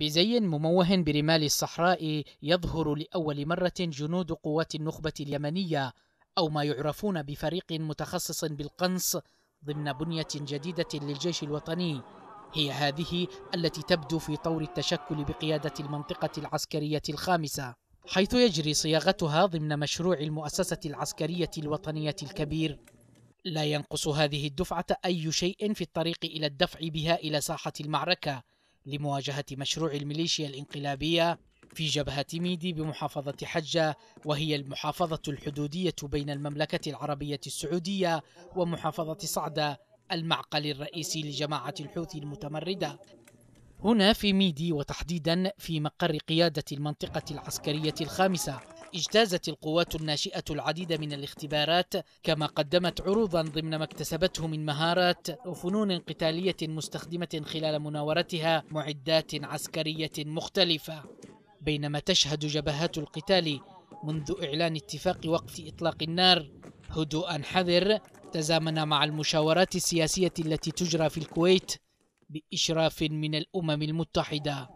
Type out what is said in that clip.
بزي مموه برمال الصحراء يظهر لأول مرة جنود قوات النخبة اليمنية أو ما يعرفون بفريق متخصص بالقنص ضمن بنية جديدة للجيش الوطني هي هذه التي تبدو في طور التشكل بقيادة المنطقة العسكرية الخامسة حيث يجري صياغتها ضمن مشروع المؤسسة العسكرية الوطنية الكبير لا ينقص هذه الدفعة أي شيء في الطريق إلى الدفع بها إلى ساحة المعركة لمواجهة مشروع الميليشيا الانقلابية في جبهة ميدي بمحافظة حجة وهي المحافظة الحدودية بين المملكة العربية السعودية ومحافظة صعدة المعقل الرئيسي لجماعة الحوثي المتمردة هنا في ميدي وتحديدا في مقر قيادة المنطقة العسكرية الخامسة اجتازت القوات الناشئة العديد من الاختبارات كما قدمت عروضا ضمن ما اكتسبته من مهارات وفنون قتالية مستخدمة خلال مناورتها معدات عسكرية مختلفة بينما تشهد جبهات القتال منذ إعلان اتفاق وقت إطلاق النار هدوءا حذر تزامن مع المشاورات السياسية التي تجرى في الكويت بإشراف من الأمم المتحدة.